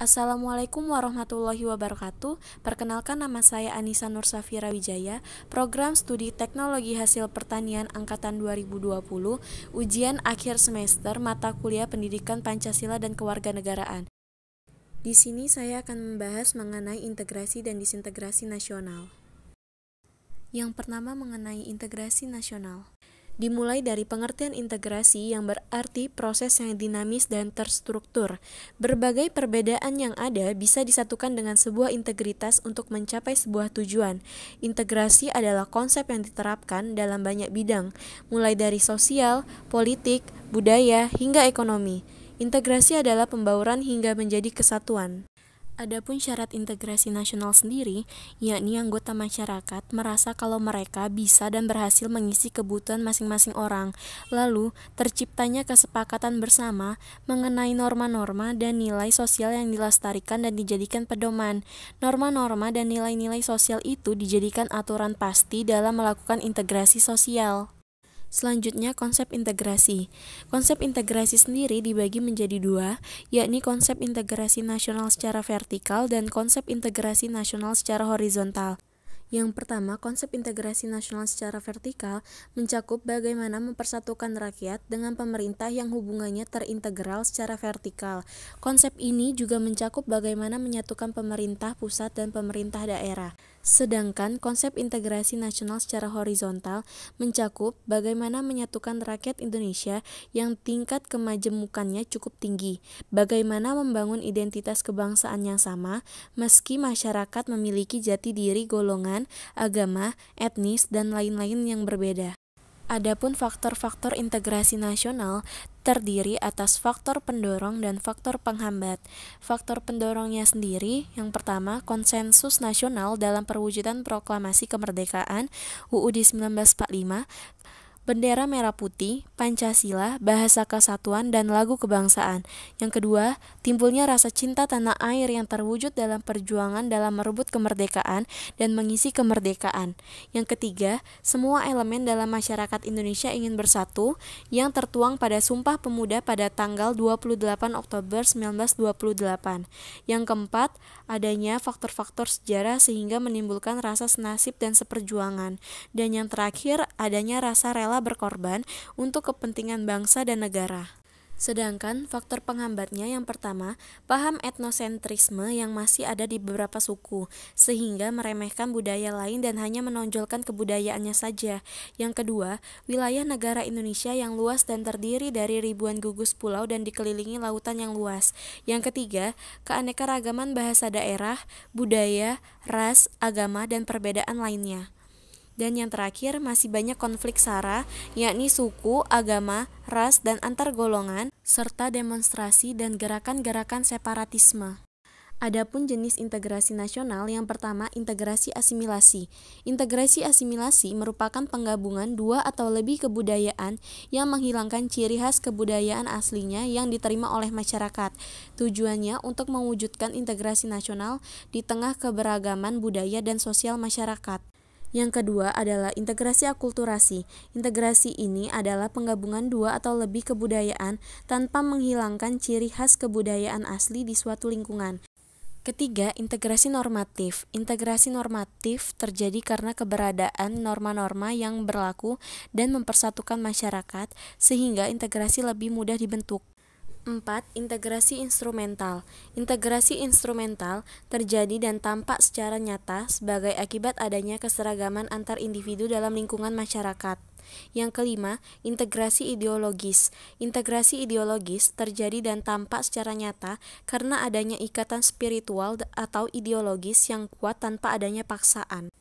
Assalamualaikum warahmatullahi wabarakatuh. Perkenalkan nama saya Anissa Nur Safira Wijaya, program studi Teknologi Hasil Pertanian angkatan 2020, ujian akhir semester mata kuliah Pendidikan Pancasila dan Kewarganegaraan. Di sini saya akan membahas mengenai integrasi dan disintegrasi nasional. Yang pertama mengenai integrasi nasional dimulai dari pengertian integrasi yang berarti proses yang dinamis dan terstruktur. Berbagai perbedaan yang ada bisa disatukan dengan sebuah integritas untuk mencapai sebuah tujuan. Integrasi adalah konsep yang diterapkan dalam banyak bidang, mulai dari sosial, politik, budaya, hingga ekonomi. Integrasi adalah pembauran hingga menjadi kesatuan. Adapun syarat integrasi nasional sendiri, yakni anggota masyarakat merasa kalau mereka bisa dan berhasil mengisi kebutuhan masing-masing orang. Lalu, terciptanya kesepakatan bersama mengenai norma-norma dan nilai sosial yang dilestarikan dan dijadikan pedoman. Norma-norma dan nilai-nilai sosial itu dijadikan aturan pasti dalam melakukan integrasi sosial. Selanjutnya, konsep integrasi. Konsep integrasi sendiri dibagi menjadi dua, yakni konsep integrasi nasional secara vertikal dan konsep integrasi nasional secara horizontal. Yang pertama, konsep integrasi nasional secara vertikal mencakup bagaimana mempersatukan rakyat dengan pemerintah yang hubungannya terintegral secara vertikal. Konsep ini juga mencakup bagaimana menyatukan pemerintah pusat dan pemerintah daerah. Sedangkan konsep integrasi nasional secara horizontal mencakup bagaimana menyatukan rakyat Indonesia yang tingkat kemajemukannya cukup tinggi, bagaimana membangun identitas kebangsaan yang sama meski masyarakat memiliki jati diri golongan, agama, etnis, dan lain-lain yang berbeda. Adapun faktor-faktor integrasi nasional terdiri atas faktor pendorong dan faktor penghambat. Faktor pendorongnya sendiri, yang pertama, konsensus nasional dalam perwujudan proklamasi kemerdekaan UUD 1945 Bendera Merah Putih, Pancasila, Bahasa Kesatuan, dan Lagu Kebangsaan. Yang kedua, timbulnya rasa cinta tanah air yang terwujud dalam perjuangan dalam merebut kemerdekaan dan mengisi kemerdekaan. Yang ketiga, semua elemen dalam masyarakat Indonesia ingin bersatu yang tertuang pada Sumpah Pemuda pada tanggal 28 Oktober 1928. Yang keempat, adanya faktor-faktor sejarah sehingga menimbulkan rasa senasib dan seperjuangan. Dan yang terakhir, adanya rasa rela berkorban untuk kepentingan bangsa dan negara. Sedangkan faktor penghambatnya yang pertama, paham etnosentrisme yang masih ada di beberapa suku, sehingga meremehkan budaya lain dan hanya menonjolkan kebudayaannya saja. Yang kedua, wilayah negara Indonesia yang luas dan terdiri dari ribuan gugus pulau dan dikelilingi lautan yang luas. Yang ketiga, keanekaragaman bahasa daerah, budaya, ras, agama, dan perbedaan lainnya. Dan yang terakhir, masih banyak konflik SARA, yakni suku, agama, ras, dan antar golongan, serta demonstrasi dan gerakan-gerakan separatisme. Adapun jenis integrasi nasional yang pertama integrasi asimilasi. Integrasi asimilasi merupakan penggabungan dua atau lebih kebudayaan yang menghilangkan ciri khas kebudayaan aslinya yang diterima oleh masyarakat. Tujuannya untuk mewujudkan integrasi nasional di tengah keberagaman budaya dan sosial masyarakat. Yang kedua adalah integrasi akulturasi. Integrasi ini adalah penggabungan dua atau lebih kebudayaan tanpa menghilangkan ciri khas kebudayaan asli di suatu lingkungan. Ketiga, integrasi normatif. Integrasi normatif terjadi karena keberadaan norma-norma yang berlaku dan mempersatukan masyarakat, sehingga integrasi lebih mudah dibentuk. 4. Integrasi instrumental. Integrasi instrumental terjadi dan tampak secara nyata sebagai akibat adanya keseragaman antar individu dalam lingkungan masyarakat. Yang kelima, integrasi ideologis. Integrasi ideologis terjadi dan tampak secara nyata karena adanya ikatan spiritual atau ideologis yang kuat tanpa adanya paksaan.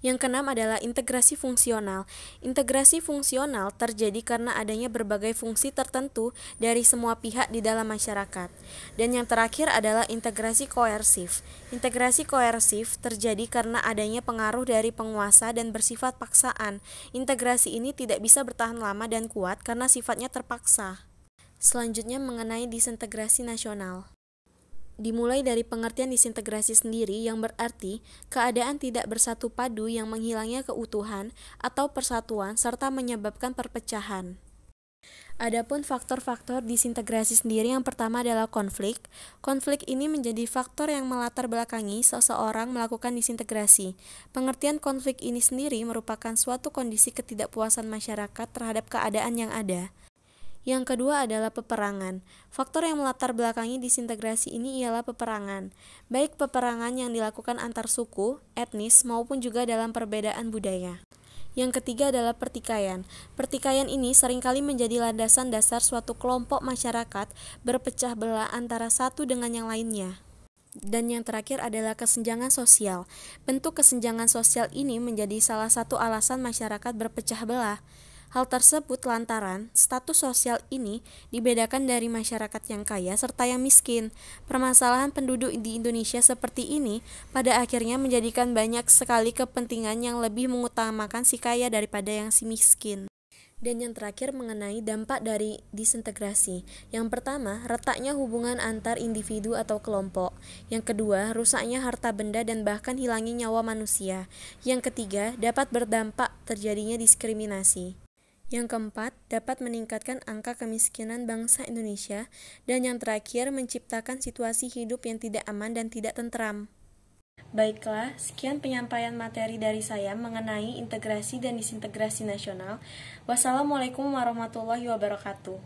Yang keenam adalah integrasi fungsional. Integrasi fungsional terjadi karena adanya berbagai fungsi tertentu dari semua pihak di dalam masyarakat. Dan yang terakhir adalah integrasi koersif. Integrasi koersif terjadi karena adanya pengaruh dari penguasa dan bersifat paksaan. Integrasi ini tidak bisa bertahan lama dan kuat karena sifatnya terpaksa. Selanjutnya mengenai disintegrasi nasional dimulai dari pengertian disintegrasi sendiri yang berarti keadaan tidak bersatu padu yang menghilangnya keutuhan atau persatuan serta menyebabkan perpecahan. Adapun faktor-faktor disintegrasi sendiri yang pertama adalah konflik. Konflik ini menjadi faktor yang melatar belakangi seseorang melakukan disintegrasi. Pengertian konflik ini sendiri merupakan suatu kondisi ketidakpuasan masyarakat terhadap keadaan yang ada. Yang kedua adalah peperangan. Faktor yang melatar belakangi disintegrasi ini ialah peperangan, baik peperangan yang dilakukan antar suku, etnis, maupun juga dalam perbedaan budaya. Yang ketiga adalah pertikaian. Pertikaian ini seringkali menjadi landasan dasar suatu kelompok masyarakat berpecah belah antara satu dengan yang lainnya. Dan yang terakhir adalah kesenjangan sosial. Bentuk kesenjangan sosial ini menjadi salah satu alasan masyarakat berpecah belah. Hal tersebut lantaran status sosial ini dibedakan dari masyarakat yang kaya serta yang miskin. Permasalahan penduduk di Indonesia seperti ini pada akhirnya menjadikan banyak sekali kepentingan yang lebih mengutamakan si kaya daripada yang si miskin. Dan yang terakhir mengenai dampak dari disintegrasi. Yang pertama, retaknya hubungan antar individu atau kelompok. Yang kedua, rusaknya harta benda dan bahkan hilangnya nyawa manusia. Yang ketiga, dapat berdampak terjadinya diskriminasi. Yang keempat, dapat meningkatkan angka kemiskinan bangsa Indonesia. Dan yang terakhir, menciptakan situasi hidup yang tidak aman dan tidak tentram. Baiklah, sekian penyampaian materi dari saya mengenai integrasi dan disintegrasi nasional. Wassalamualaikum warahmatullahi wabarakatuh.